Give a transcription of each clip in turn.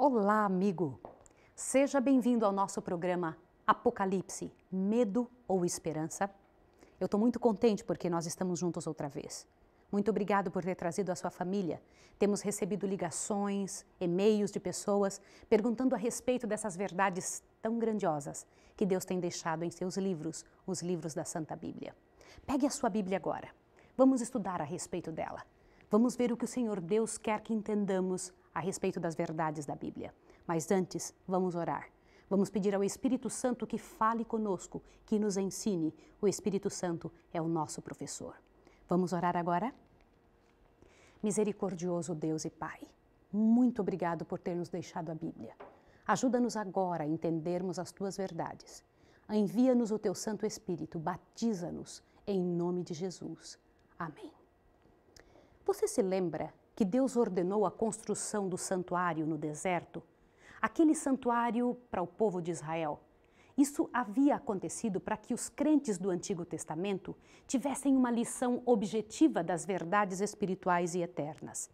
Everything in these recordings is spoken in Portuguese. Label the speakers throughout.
Speaker 1: Olá, amigo! Seja bem-vindo ao nosso programa Apocalipse: Medo ou Esperança? Eu estou muito contente porque nós estamos juntos outra vez. Muito obrigado por ter trazido a sua família. Temos recebido ligações, e-mails de pessoas perguntando a respeito dessas verdades tão grandiosas que Deus tem deixado em seus livros, os livros da Santa Bíblia. Pegue a sua Bíblia agora. Vamos estudar a respeito dela. Vamos ver o que o Senhor Deus quer que entendamos a respeito das verdades da Bíblia. Mas antes, vamos orar. Vamos pedir ao Espírito Santo que fale conosco, que nos ensine. O Espírito Santo é o nosso professor. Vamos orar agora? Misericordioso Deus e Pai, muito obrigado por ter nos deixado a Bíblia. Ajuda-nos agora a entendermos as tuas verdades. Envia-nos o teu Santo Espírito, batiza-nos em nome de Jesus. Amém. Você se lembra que Deus ordenou a construção do santuário no deserto, aquele santuário para o povo de Israel, isso havia acontecido para que os crentes do Antigo Testamento tivessem uma lição objetiva das verdades espirituais e eternas.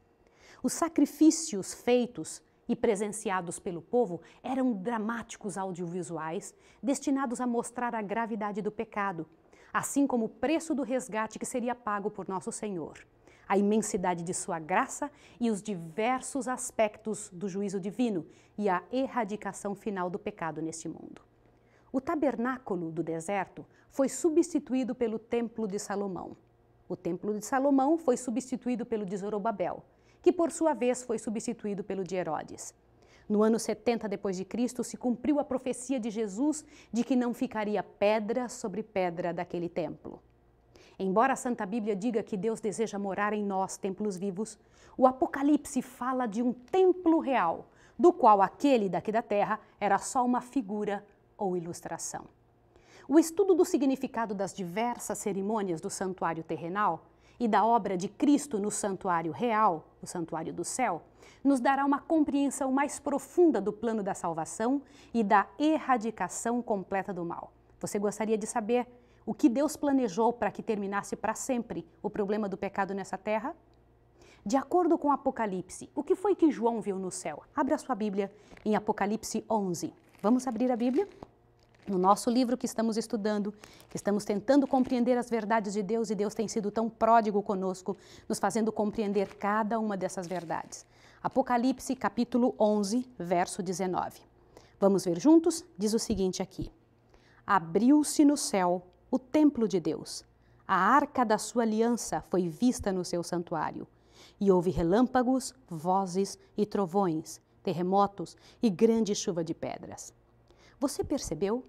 Speaker 1: Os sacrifícios feitos e presenciados pelo povo eram dramáticos audiovisuais destinados a mostrar a gravidade do pecado, assim como o preço do resgate que seria pago por nosso Senhor a imensidade de sua graça e os diversos aspectos do juízo divino e a erradicação final do pecado neste mundo. O tabernáculo do deserto foi substituído pelo Templo de Salomão. O Templo de Salomão foi substituído pelo de Zorobabel, que por sua vez foi substituído pelo de Herodes. No ano 70 depois de Cristo se cumpriu a profecia de Jesus de que não ficaria pedra sobre pedra daquele templo. Embora a Santa Bíblia diga que Deus deseja morar em nós, templos vivos, o Apocalipse fala de um templo real, do qual aquele daqui da terra era só uma figura ou ilustração. O estudo do significado das diversas cerimônias do santuário terrenal e da obra de Cristo no santuário real, o santuário do céu, nos dará uma compreensão mais profunda do plano da salvação e da erradicação completa do mal. Você gostaria de saber o que Deus planejou para que terminasse para sempre o problema do pecado nessa terra? De acordo com Apocalipse, o que foi que João viu no céu? Abra sua Bíblia em Apocalipse 11. Vamos abrir a Bíblia? No nosso livro que estamos estudando, que estamos tentando compreender as verdades de Deus e Deus tem sido tão pródigo conosco, nos fazendo compreender cada uma dessas verdades. Apocalipse, capítulo 11, verso 19. Vamos ver juntos? Diz o seguinte aqui: Abriu-se no céu o templo de Deus. A arca da sua aliança foi vista no seu santuário. E houve relâmpagos, vozes e trovões, terremotos e grande chuva de pedras. Você percebeu?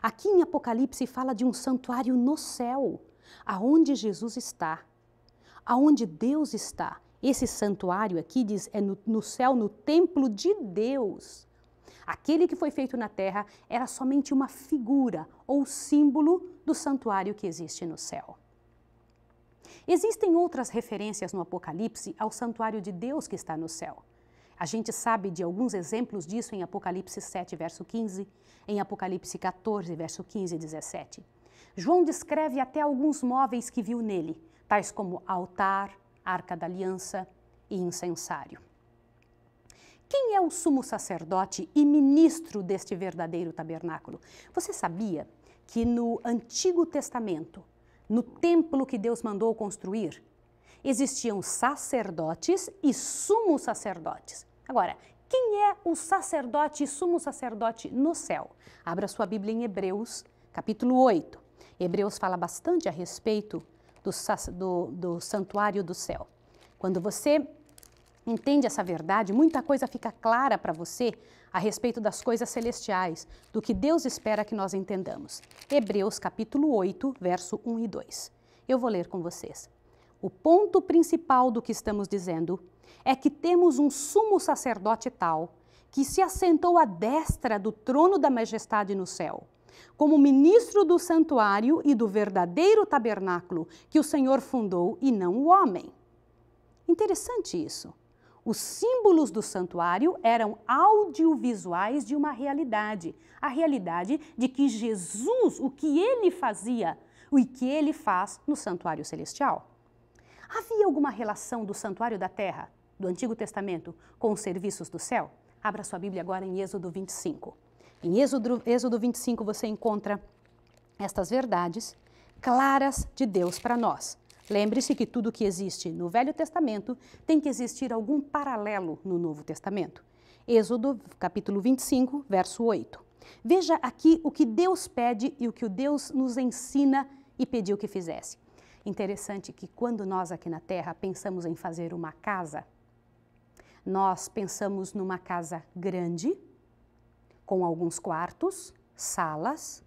Speaker 1: Aqui em Apocalipse fala de um santuário no céu, aonde Jesus está, aonde Deus está. Esse santuário aqui diz é no, no céu, no templo de Deus. Aquele que foi feito na terra era somente uma figura ou símbolo do santuário que existe no céu. Existem outras referências no Apocalipse ao santuário de Deus que está no céu. A gente sabe de alguns exemplos disso em Apocalipse 7, verso 15, em Apocalipse 14, verso 15 e 17. João descreve até alguns móveis que viu nele, tais como altar, arca da aliança e incensário. Quem é o sumo sacerdote e ministro deste verdadeiro tabernáculo? Você sabia que no Antigo Testamento, no templo que Deus mandou construir, existiam sacerdotes e sumos sacerdotes. Agora, quem é o sacerdote e sumo sacerdote no céu? Abra sua Bíblia em Hebreus, capítulo 8. Hebreus fala bastante a respeito do, do, do santuário do céu. Quando você entende essa verdade, muita coisa fica clara para você a respeito das coisas celestiais, do que Deus espera que nós entendamos. Hebreus capítulo 8, verso 1 e 2. Eu vou ler com vocês. O ponto principal do que estamos dizendo é que temos um sumo sacerdote tal que se assentou à destra do trono da majestade no céu como ministro do santuário e do verdadeiro tabernáculo que o Senhor fundou e não o homem. Interessante isso. Os símbolos do santuário eram audiovisuais de uma realidade, a realidade de que Jesus, o que ele fazia, o que ele faz no santuário celestial. Havia alguma relação do santuário da terra, do Antigo Testamento, com os serviços do céu? Abra sua Bíblia agora em Êxodo 25. Em Êxodo, Êxodo 25 você encontra estas verdades claras de Deus para nós. Lembre-se que tudo que existe no Velho Testamento tem que existir algum paralelo no Novo Testamento. Êxodo, capítulo 25, verso 8. Veja aqui o que Deus pede e o que Deus nos ensina e pediu que fizesse. Interessante que quando nós aqui na Terra pensamos em fazer uma casa, nós pensamos numa casa grande, com alguns quartos, salas,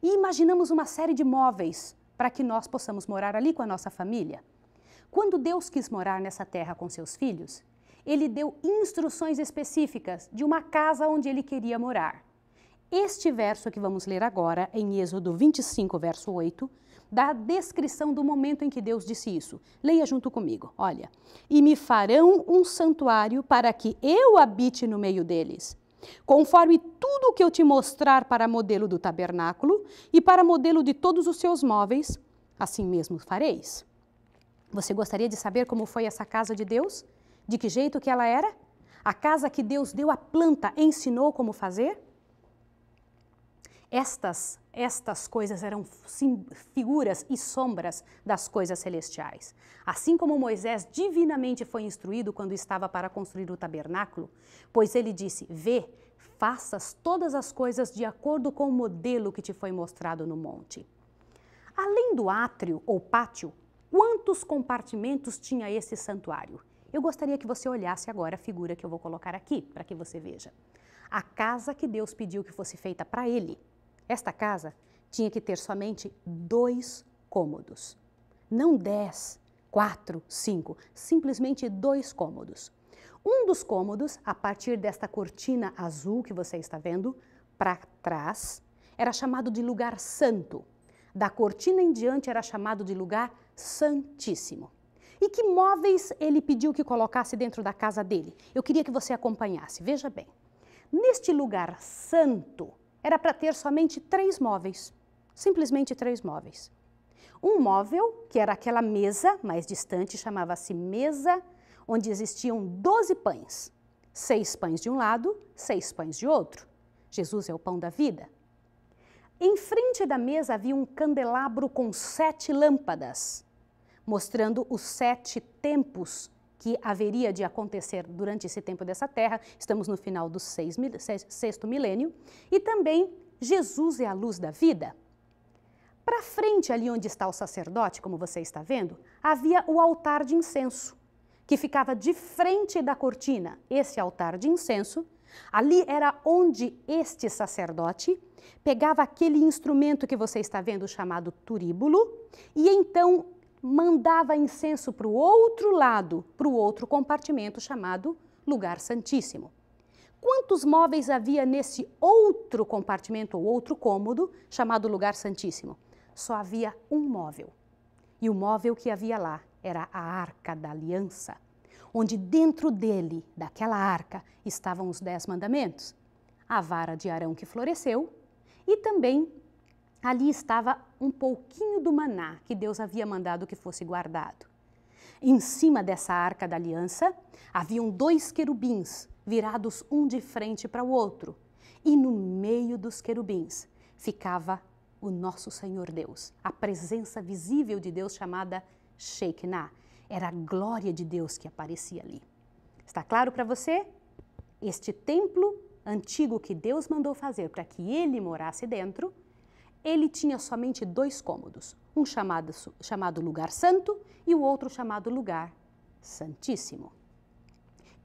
Speaker 1: e imaginamos uma série de móveis para que nós possamos morar ali com a nossa família. Quando Deus quis morar nessa terra com seus filhos, ele deu instruções específicas de uma casa onde ele queria morar. Este verso que vamos ler agora, em Êxodo 25, verso 8, dá a descrição do momento em que Deus disse isso. Leia junto comigo, olha. E me farão um santuário para que eu habite no meio deles conforme tudo o que eu te mostrar para modelo do tabernáculo e para modelo de todos os seus móveis, assim mesmo fareis. Você gostaria de saber como foi essa casa de Deus? De que jeito que ela era? A casa que Deus deu a planta, ensinou como fazer? Estas, estas coisas eram sim, figuras e sombras das coisas celestiais. Assim como Moisés divinamente foi instruído quando estava para construir o tabernáculo, pois ele disse: Vê, faças todas as coisas de acordo com o modelo que te foi mostrado no monte. Além do átrio ou pátio, quantos compartimentos tinha esse santuário? Eu gostaria que você olhasse agora a figura que eu vou colocar aqui, para que você veja. A casa que Deus pediu que fosse feita para ele. Esta casa tinha que ter somente dois cômodos. Não dez, quatro, cinco, simplesmente dois cômodos. Um dos cômodos, a partir desta cortina azul que você está vendo, para trás, era chamado de lugar santo. Da cortina em diante era chamado de lugar santíssimo. E que móveis ele pediu que colocasse dentro da casa dele? Eu queria que você acompanhasse. Veja bem. Neste lugar santo, era para ter somente três móveis, simplesmente três móveis. Um móvel, que era aquela mesa mais distante, chamava-se mesa, onde existiam doze pães. Seis pães de um lado, seis pães de outro. Jesus é o pão da vida. Em frente da mesa havia um candelabro com sete lâmpadas, mostrando os sete tempos que haveria de acontecer durante esse tempo dessa terra, estamos no final do seis, sexto milênio, e também Jesus é a luz da vida. Para frente, ali onde está o sacerdote, como você está vendo, havia o altar de incenso, que ficava de frente da cortina. Esse altar de incenso, ali era onde este sacerdote pegava aquele instrumento que você está vendo chamado turíbulo, e então mandava incenso para o outro lado, para o outro compartimento chamado Lugar Santíssimo. Quantos móveis havia nesse outro compartimento ou outro cômodo chamado Lugar Santíssimo? Só havia um móvel. E o móvel que havia lá era a Arca da Aliança, onde dentro dele, daquela arca, estavam os Dez Mandamentos, a vara de Arão que floresceu e também Ali estava um pouquinho do maná que Deus havia mandado que fosse guardado. Em cima dessa arca da aliança haviam dois querubins virados um de frente para o outro, e no meio dos querubins ficava o nosso Senhor Deus, a presença visível de Deus chamada Shekinah. Era a glória de Deus que aparecia ali. Está claro para você? Este templo antigo que Deus mandou fazer para que ele morasse dentro ele tinha somente dois cômodos, um chamado, chamado Lugar Santo e o outro chamado Lugar Santíssimo.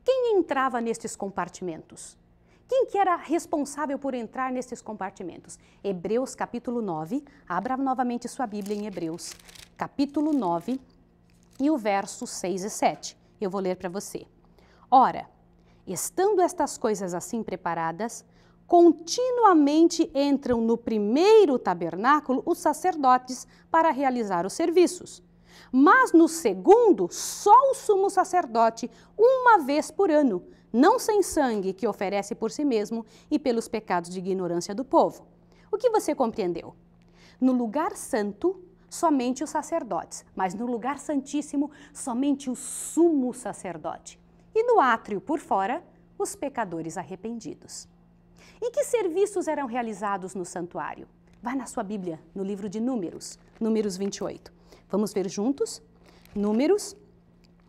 Speaker 1: Quem entrava nestes compartimentos? Quem que era responsável por entrar nesses compartimentos? Hebreus capítulo 9, abra novamente sua Bíblia em Hebreus, capítulo 9 e o verso 6 e 7. Eu vou ler para você. Ora, estando estas coisas assim preparadas, continuamente entram no primeiro tabernáculo os sacerdotes para realizar os serviços. Mas no segundo, só o sumo sacerdote, uma vez por ano, não sem sangue, que oferece por si mesmo e pelos pecados de ignorância do povo. O que você compreendeu? No lugar santo, somente os sacerdotes, mas no lugar santíssimo, somente o sumo sacerdote. E no átrio, por fora, os pecadores arrependidos. E que serviços eram realizados no santuário? Vá na sua Bíblia, no livro de Números, Números 28. Vamos ver juntos? Números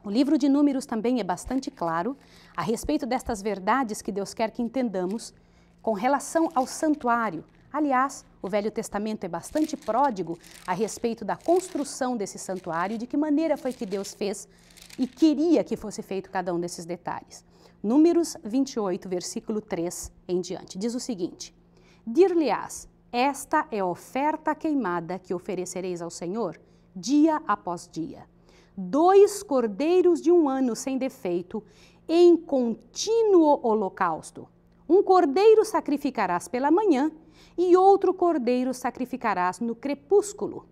Speaker 1: o livro de Números também é bastante claro a respeito destas verdades que Deus quer que entendamos com relação ao santuário. Aliás, o Velho Testamento é bastante pródigo a respeito da construção desse santuário, de que maneira foi que Deus fez e queria que fosse feito cada um desses detalhes. Números 28, versículo 3 em diante. Diz o seguinte: Dir-lhe-ás: Esta é a oferta queimada que oferecereis ao Senhor, dia após dia. Dois cordeiros de um ano sem defeito, em contínuo holocausto. Um cordeiro sacrificarás pela manhã e outro cordeiro sacrificarás no crepúsculo.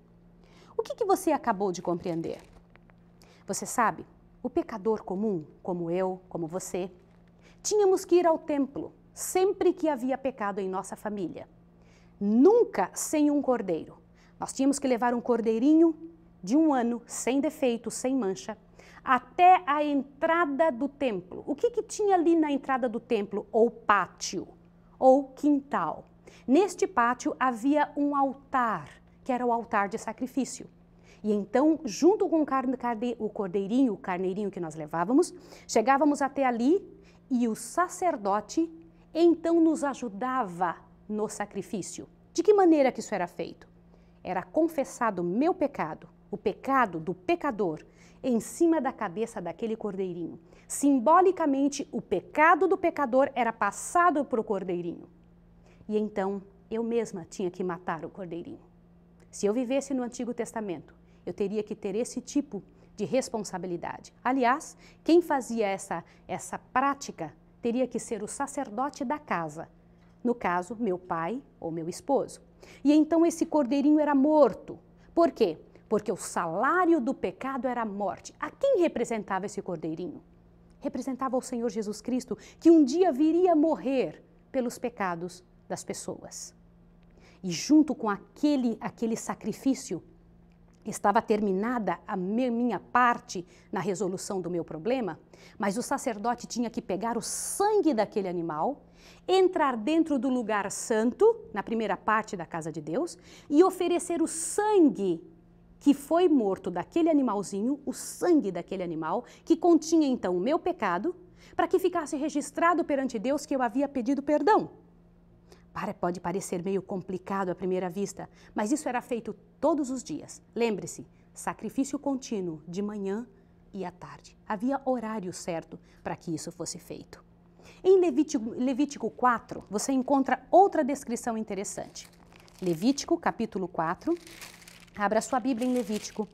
Speaker 1: O que, que você acabou de compreender? Você sabe, o pecador comum, como eu, como você, Tínhamos que ir ao templo sempre que havia pecado em nossa família. Nunca sem um cordeiro. Nós tínhamos que levar um cordeirinho de um ano, sem defeito, sem mancha, até a entrada do templo. O que, que tinha ali na entrada do templo? Ou pátio, ou quintal. Neste pátio havia um altar, que era o altar de sacrifício. E então, junto com o, o cordeirinho, o carneirinho que nós levávamos, chegávamos até ali, e o sacerdote então nos ajudava no sacrifício. De que maneira que isso era feito? Era confessado meu pecado, o pecado do pecador, em cima da cabeça daquele cordeirinho. Simbolicamente, o pecado do pecador era passado para o cordeirinho. E então eu mesma tinha que matar o cordeirinho. Se eu vivesse no Antigo Testamento, eu teria que ter esse tipo de responsabilidade. Aliás, quem fazia essa, essa prática teria que ser o sacerdote da casa, no caso, meu pai ou meu esposo. E então esse cordeirinho era morto. Por quê? Porque o salário do pecado era a morte. A quem representava esse cordeirinho? Representava o Senhor Jesus Cristo, que um dia viria morrer pelos pecados das pessoas. E junto com aquele, aquele sacrifício, Estava terminada a minha parte na resolução do meu problema, mas o sacerdote tinha que pegar o sangue daquele animal, entrar dentro do lugar santo, na primeira parte da casa de Deus, e oferecer o sangue que foi morto daquele animalzinho, o sangue daquele animal, que continha então o meu pecado, para que ficasse registrado perante Deus que eu havia pedido perdão. Pode parecer meio complicado à primeira vista, mas isso era feito todos os dias. Lembre-se, sacrifício contínuo de manhã e à tarde. Havia horário certo para que isso fosse feito. Em Levítico, Levítico 4, você encontra outra descrição interessante. Levítico, capítulo 4. Abra sua Bíblia em Levítico.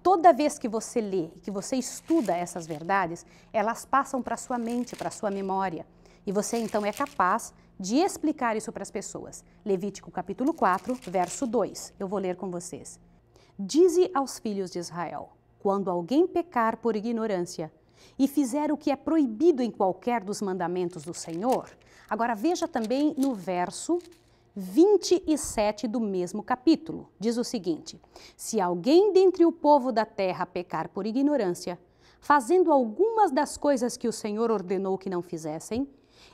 Speaker 1: Toda vez que você lê, que você estuda essas verdades, elas passam para sua mente, para sua memória. E você então é capaz de explicar isso para as pessoas. Levítico capítulo 4, verso 2. Eu vou ler com vocês. Dize aos filhos de Israel: quando alguém pecar por ignorância e fizer o que é proibido em qualquer dos mandamentos do Senhor. Agora veja também no verso 27 do mesmo capítulo. Diz o seguinte: Se alguém dentre o povo da terra pecar por ignorância, fazendo algumas das coisas que o Senhor ordenou que não fizessem,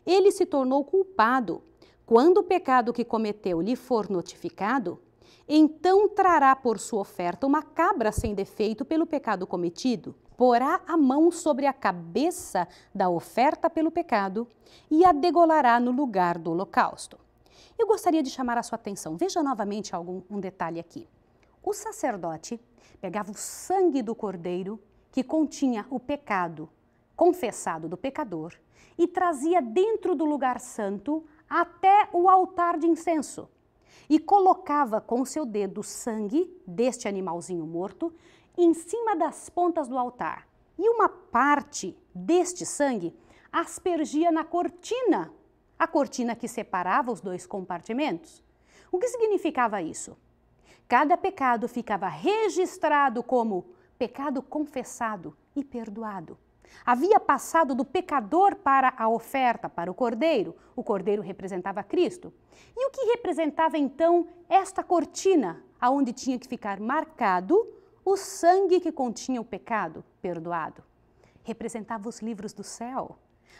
Speaker 1: ele se tornou culpado. Quando o pecado que cometeu lhe for notificado, então trará por sua oferta uma cabra sem defeito pelo pecado cometido, porá a mão sobre a cabeça da oferta pelo pecado e a degolará no lugar do holocausto. Eu gostaria de chamar a sua atenção. Veja novamente algum um detalhe aqui. O sacerdote pegava o sangue do cordeiro que continha o pecado confessado do pecador e trazia dentro do lugar santo até o altar de incenso e colocava com seu dedo sangue deste animalzinho morto em cima das pontas do altar. E uma parte deste sangue aspergia na cortina, a cortina que separava os dois compartimentos. O que significava isso? Cada pecado ficava registrado como pecado confessado e perdoado. Havia passado do pecador para a oferta, para o cordeiro. O cordeiro representava Cristo. E o que representava então esta cortina, aonde tinha que ficar marcado o sangue que continha o pecado perdoado? Representava os livros do céu,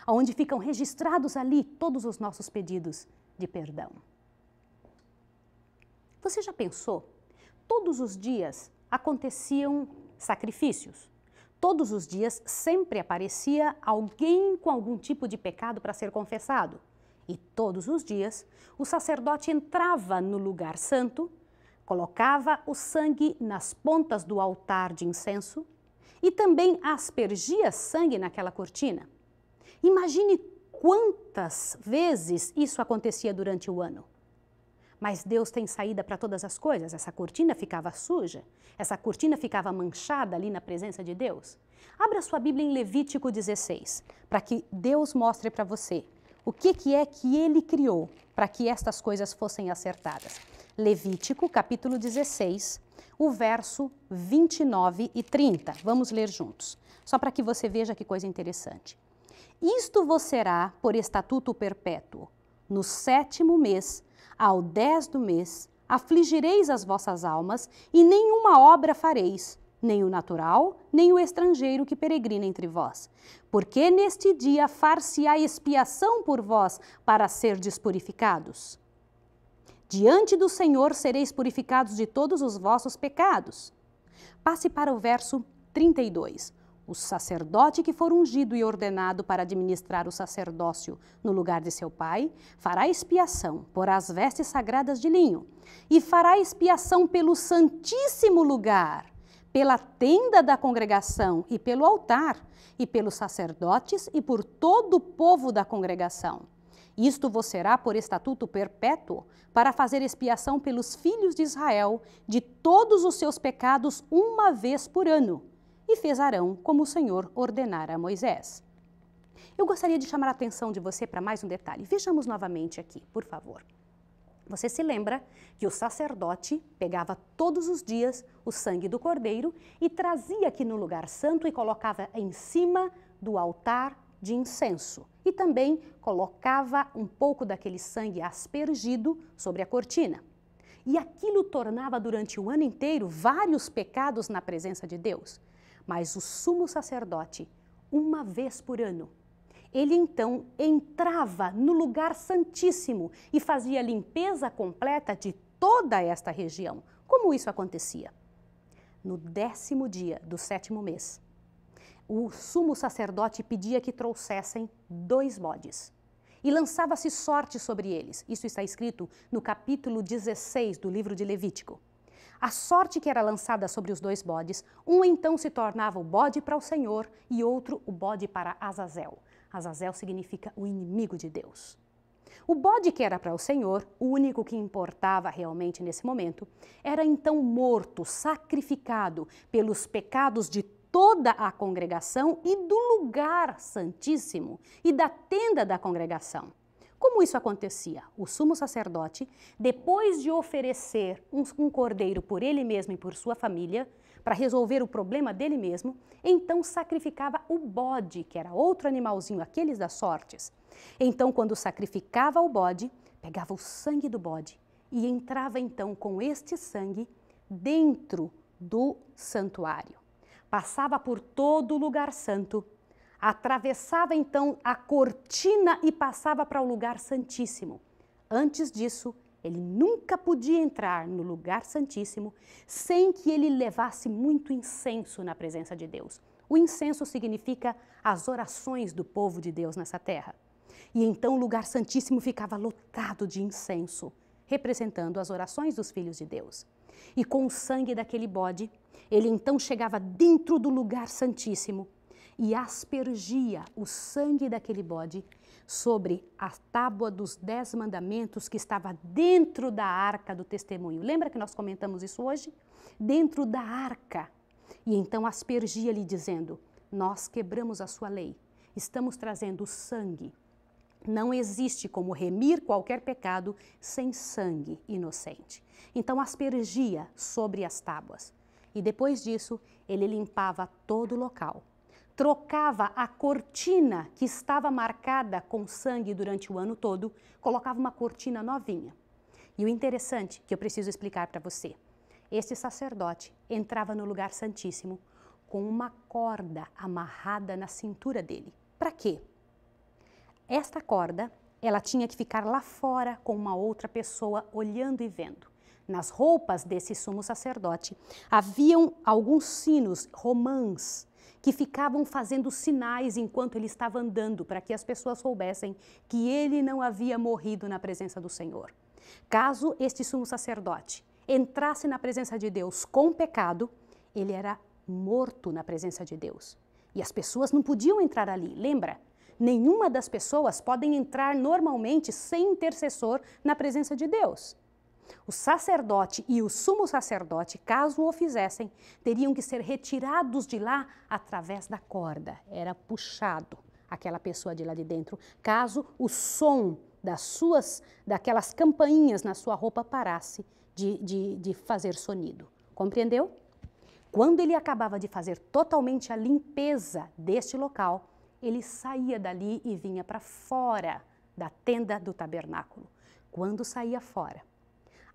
Speaker 1: aonde ficam registrados ali todos os nossos pedidos de perdão. Você já pensou? Todos os dias aconteciam sacrifícios Todos os dias sempre aparecia alguém com algum tipo de pecado para ser confessado. E todos os dias o sacerdote entrava no lugar santo, colocava o sangue nas pontas do altar de incenso e também aspergia sangue naquela cortina. Imagine quantas vezes isso acontecia durante o ano. Mas Deus tem saída para todas as coisas. Essa cortina ficava suja, essa cortina ficava manchada ali na presença de Deus. Abra sua Bíblia em Levítico 16, para que Deus mostre para você o que, que é que ele criou para que estas coisas fossem acertadas. Levítico, capítulo 16, o verso 29 e 30. Vamos ler juntos, só para que você veja que coisa interessante. Isto vos será por estatuto perpétuo. No sétimo mês ao dez do mês afligireis as vossas almas, e nenhuma obra fareis, nem o natural, nem o estrangeiro que peregrina entre vós. Porque neste dia far-se-á expiação por vós, para serdes purificados. Diante do Senhor sereis purificados de todos os vossos pecados. Passe para o verso 32 o sacerdote que for ungido e ordenado para administrar o sacerdócio no lugar de seu pai, fará expiação por as vestes sagradas de linho, e fará expiação pelo santíssimo lugar, pela tenda da congregação e pelo altar, e pelos sacerdotes e por todo o povo da congregação. Isto vos será por estatuto perpétuo, para fazer expiação pelos filhos de Israel de todos os seus pecados uma vez por ano e fez Arão como o Senhor ordenara a Moisés. Eu gostaria de chamar a atenção de você para mais um detalhe. Vejamos novamente aqui, por favor. Você se lembra que o sacerdote pegava todos os dias o sangue do cordeiro e trazia aqui no lugar santo e colocava em cima do altar de incenso. E também colocava um pouco daquele sangue aspergido sobre a cortina. E aquilo tornava durante o ano inteiro vários pecados na presença de Deus mas o sumo sacerdote, uma vez por ano, ele então entrava no lugar santíssimo e fazia a limpeza completa de toda esta região. Como isso acontecia? No décimo dia do sétimo mês, o sumo sacerdote pedia que trouxessem dois bodes e lançava-se sorte sobre eles. Isso está escrito no capítulo 16 do livro de Levítico. A sorte que era lançada sobre os dois bodes, um então se tornava o bode para o Senhor e outro o bode para Azazel. Azazel significa o inimigo de Deus. O bode que era para o Senhor, o único que importava realmente nesse momento, era então morto, sacrificado pelos pecados de toda a congregação e do lugar santíssimo e da tenda da congregação. Como isso acontecia? O sumo sacerdote, depois de oferecer um, um cordeiro por ele mesmo e por sua família, para resolver o problema dele mesmo, então sacrificava o bode, que era outro animalzinho, aqueles das sortes. Então, quando sacrificava o bode, pegava o sangue do bode e entrava então com este sangue dentro do santuário. Passava por todo o lugar santo Atravessava então a cortina e passava para o lugar santíssimo. Antes disso, ele nunca podia entrar no lugar santíssimo sem que ele levasse muito incenso na presença de Deus. O incenso significa as orações do povo de Deus nessa terra. E então o lugar santíssimo ficava lotado de incenso, representando as orações dos filhos de Deus. E com o sangue daquele bode, ele então chegava dentro do lugar santíssimo e aspergia o sangue daquele bode sobre a tábua dos dez mandamentos que estava dentro da arca do testemunho. Lembra que nós comentamos isso hoje? Dentro da arca. E então aspergia-lhe, dizendo: Nós quebramos a sua lei, estamos trazendo sangue. Não existe como remir qualquer pecado sem sangue inocente. Então aspergia sobre as tábuas. E depois disso, ele limpava todo o local trocava a cortina que estava marcada com sangue durante o ano todo, colocava uma cortina novinha. E o interessante que eu preciso explicar para você: este sacerdote entrava no lugar santíssimo com uma corda amarrada na cintura dele. Para quê? Esta corda, ela tinha que ficar lá fora com uma outra pessoa olhando e vendo. Nas roupas desse sumo sacerdote haviam alguns sinos romãs que ficavam fazendo sinais enquanto ele estava andando, para que as pessoas soubessem que ele não havia morrido na presença do Senhor. Caso este sumo sacerdote entrasse na presença de Deus com pecado, ele era morto na presença de Deus. E as pessoas não podiam entrar ali, lembra? Nenhuma das pessoas podem entrar normalmente sem intercessor na presença de Deus. O sacerdote e o sumo sacerdote, caso o fizessem, teriam que ser retirados de lá através da corda. Era puxado aquela pessoa de lá de dentro, caso o som das suas, daquelas campainhas na sua roupa parasse de, de, de fazer sonido. Compreendeu? Quando ele acabava de fazer totalmente a limpeza deste local, ele saía dali e vinha para fora da tenda do tabernáculo. Quando saía fora,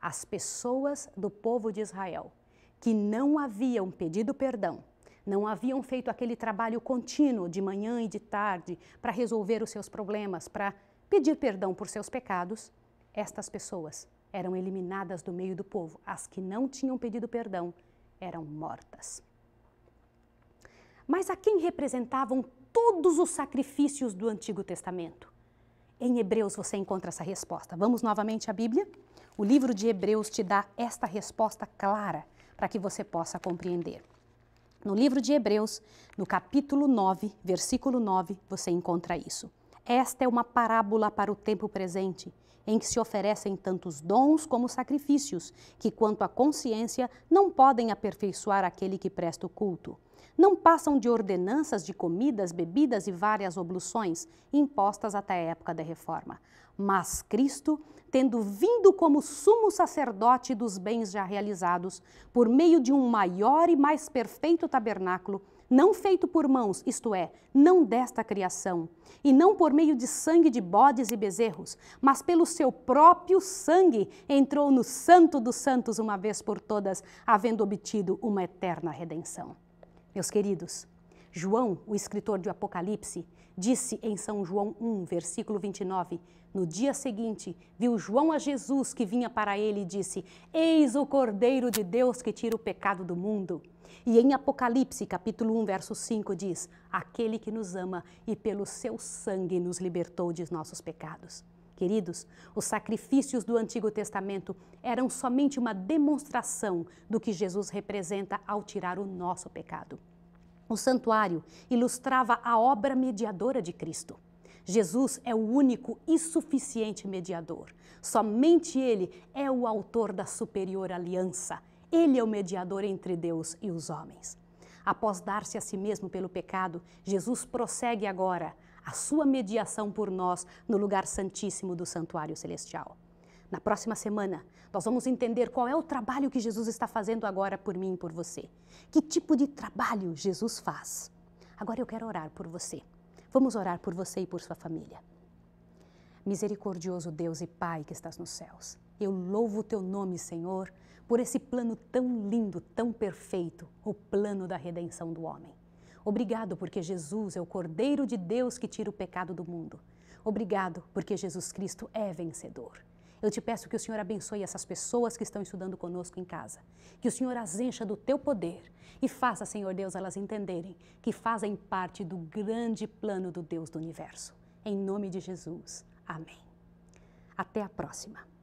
Speaker 1: as pessoas do povo de Israel, que não haviam pedido perdão, não haviam feito aquele trabalho contínuo de manhã e de tarde para resolver os seus problemas, para pedir perdão por seus pecados, estas pessoas eram eliminadas do meio do povo. As que não tinham pedido perdão eram mortas. Mas a quem representavam todos os sacrifícios do Antigo Testamento? Em Hebreus você encontra essa resposta. Vamos novamente à Bíblia? O livro de Hebreus te dá esta resposta clara para que você possa compreender. No livro de Hebreus, no capítulo 9, versículo 9, você encontra isso. Esta é uma parábola para o tempo presente, em que se oferecem tantos dons como sacrifícios, que, quanto à consciência, não podem aperfeiçoar aquele que presta o culto. Não passam de ordenanças de comidas, bebidas e várias obluções impostas até a época da reforma. Mas Cristo, tendo vindo como sumo sacerdote dos bens já realizados, por meio de um maior e mais perfeito tabernáculo, não feito por mãos, isto é, não desta criação, e não por meio de sangue de bodes e bezerros, mas pelo seu próprio sangue, entrou no Santo dos Santos uma vez por todas, havendo obtido uma eterna redenção. Meus queridos, João, o escritor do Apocalipse, disse em São João 1, versículo 29, no dia seguinte, viu João a Jesus que vinha para ele e disse: Eis o Cordeiro de Deus que tira o pecado do mundo. E em Apocalipse, capítulo 1, verso 5, diz: Aquele que nos ama e pelo seu sangue nos libertou de nossos pecados. Queridos, os sacrifícios do Antigo Testamento eram somente uma demonstração do que Jesus representa ao tirar o nosso pecado. O santuário ilustrava a obra mediadora de Cristo. Jesus é o único e suficiente mediador. Somente Ele é o autor da superior aliança. Ele é o mediador entre Deus e os homens. Após dar-se a si mesmo pelo pecado, Jesus prossegue agora a sua mediação por nós no lugar santíssimo do santuário celestial. Na próxima semana, nós vamos entender qual é o trabalho que Jesus está fazendo agora por mim e por você. Que tipo de trabalho Jesus faz? Agora eu quero orar por você. Vamos orar por você e por sua família. Misericordioso Deus e Pai que estás nos céus, eu louvo o teu nome, Senhor, por esse plano tão lindo, tão perfeito, o plano da redenção do homem. Obrigado porque Jesus é o Cordeiro de Deus que tira o pecado do mundo. Obrigado porque Jesus Cristo é vencedor. Eu te peço que o Senhor abençoe essas pessoas que estão estudando conosco em casa. Que o Senhor as encha do teu poder e faça, Senhor Deus, elas entenderem que fazem parte do grande plano do Deus do universo. Em nome de Jesus. Amém. Até a próxima.